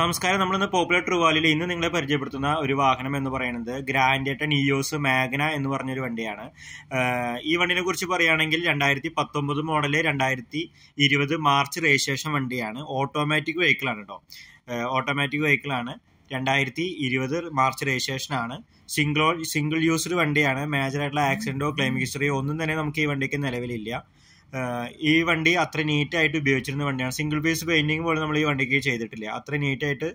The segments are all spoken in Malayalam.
നമസ്കാരം നമ്മൾ ഇന്ന് പോപ്പുലർ ട്രുവാലിയിൽ ഇന്ന് നിങ്ങളെ പരിചയപ്പെടുത്തുന്ന ഒരു വാഹനം എന്ന് പറയുന്നത് ഗ്രാൻഡേട്ട നിയോസ് മാഗ്ന എന്ന് പറഞ്ഞൊരു വണ്ടിയാണ് ഈ വണ്ടിനെ കുറിച്ച് പറയുകയാണെങ്കിൽ രണ്ടായിരത്തി പത്തൊമ്പത് മോഡല് രണ്ടായിരത്തി ഇരുപത് മാർച്ച് രജിസ്ട്രേഷൻ വണ്ടിയാണ് ഓട്ടോമാറ്റിക് വെഹിക്കിളാണ് കേട്ടോ ഓട്ടോമാറ്റിക് വെഹിക്കിളാണ് രണ്ടായിരത്തി ഇരുപത് മാർച്ച് ആണ് സിംഗിൾ സിംഗിൾ യൂസ്ഡ് വണ്ടിയാണ് മേജറായിട്ടുള്ള ആക്സിഡൻറ്റോ ക്ലെയിം ഹിസ്റ്ററിയോ ഒന്നും തന്നെ നമുക്ക് ഈ വണ്ടിക്ക് നിലവിലില്ല ഈ വണ്ടി അത്ര നീറ്റായിട്ട് ഉപയോഗിച്ചിരുന്ന വണ്ടിയാണ് സിംഗിൾ പീസ് പെയിന്റിങ് പോലും നമ്മൾ ഈ വണ്ടിക്ക് ചെയ്തിട്ടില്ല അത്ര നീറ്റായിട്ട്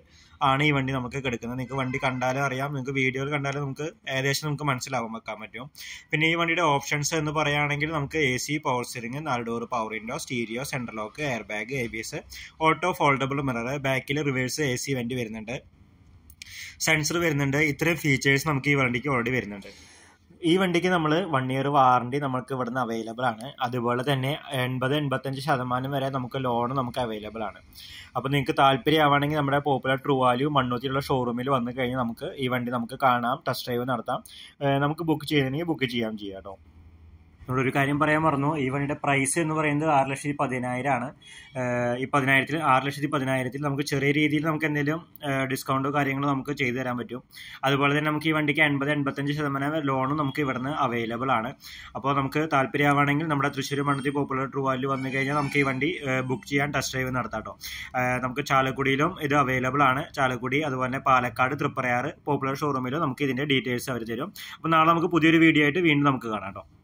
ആണ് ഈ വണ്ടി നമുക്ക് കിടക്കുന്നത് നിങ്ങൾക്ക് വണ്ടി കണ്ടാലും അറിയാം നിങ്ങൾക്ക് വീഡിയോയിൽ കണ്ടാലും നമുക്ക് ഏകദേശം നമുക്ക് മനസ്സിലാവാൻ വെക്കാൻ പറ്റും പിന്നെ ഈ വണ്ടിയുടെ ഓപ്ഷൻസ് എന്ന് പറയുകയാണെങ്കിൽ നമുക്ക് എ സി പവർ സ്റ്റിയറിംഗ് നാല് door power window stereo central lock air bag A B S auto foldable mirror ബാക്കിൽ റിവേഴ്സ് എ സി വണ്ടി വരുന്നുണ്ട് സെൻസർ വരുന്നുണ്ട് ഇത്രയും ഫീച്ചേഴ്സ് നമുക്ക് ഈ വണ്ടിക്ക് ഓൾറെഡി വരുന്നുണ്ട് ഈ വണ്ടിക്ക് നമ്മൾ വൺ ഇയർ വാറണ്ടി നമുക്ക് ഇവിടുന്ന് അവൈലബിൾ ആണ് അതുപോലെ തന്നെ എൺപത് എൺപത്തഞ്ച് ശതമാനം വരെ നമുക്ക് ലോൺ നമുക്ക് അവൈലബിൾ ആണ് അപ്പോൾ നിങ്ങൾക്ക് താല്പര്യമാവാണെങ്കിൽ നമ്മുടെ പോപ്പുലർ ട്രൂവാലു മണ്ണൂത്തിയുള്ള ഷോറൂമിൽ വന്നു കഴിഞ്ഞാൽ നമുക്ക് ഈ വണ്ടി നമുക്ക് കാണാം ടെസ്റ്റ് ഡ്രൈവ് നടത്താം നമുക്ക് ബുക്ക് ചെയ്തിട്ടുണ്ടെങ്കിൽ ബുക്ക് ചെയ്യാം ചെയ്യാം കേട്ടോ ഇവിടെ ഒരു കാര്യം പറയാൻ മറന്നു ഈ വണ്ടിയുടെ പ്രൈസ് എന്ന് പറയുന്നത് ആറ് ലക്ഷത്തി ആണ് ഈ പതിനായിരത്തിൽ ആറ് ലക്ഷത്തി പതിനായിരത്തിൽ നമുക്ക് ചെറിയ രീതിയിൽ നമുക്ക് എന്തെങ്കിലും ഡിസ്കൗണ്ടോ കാര്യങ്ങളോ നമുക്ക് ചെയ്തു തരാൻ പറ്റും അതുപോലെ തന്നെ നമുക്ക് ഈ വണ്ടിക്ക് എൺപത് എൺപത്തഞ്ച് ശതമാനം ലോണും നമുക്ക് ഇവിടുന്ന് അവൈലബിൾ ആണ് അപ്പോൾ നമുക്ക് താല്പര്യമാണെങ്കിൽ നമ്മുടെ തൃശ്ശൂർ മണ്ണത്തി പോപ്പുലർ ട്രൂവാലിൽ വന്നു കഴിഞ്ഞാൽ നമുക്ക് ഈ വണ്ടി ബുക്ക് ചെയ്യാൻ ടെസ്റ്റ് ഡ്രൈവ് നടത്താം കേട്ടോ നമുക്ക് ചാലക്കുടിയിലും ഇത് അവൈലബിൾ ആണ് ചാലക്കുടി അതുപോലെ തന്നെ പാലക്കാട് തൃപ്പറയാറ് പോപ്പുലർ ഷോറൂമിലും നമുക്ക് ഇതിൻ്റെ ഡീറ്റെയിൽസ് അവർ തരും അപ്പോൾ നാളെ നമുക്ക് പുതിയൊരു വീഡിയോ ആയിട്ട് വീണ്ടും നമുക്ക് കാണാം കേട്ടോ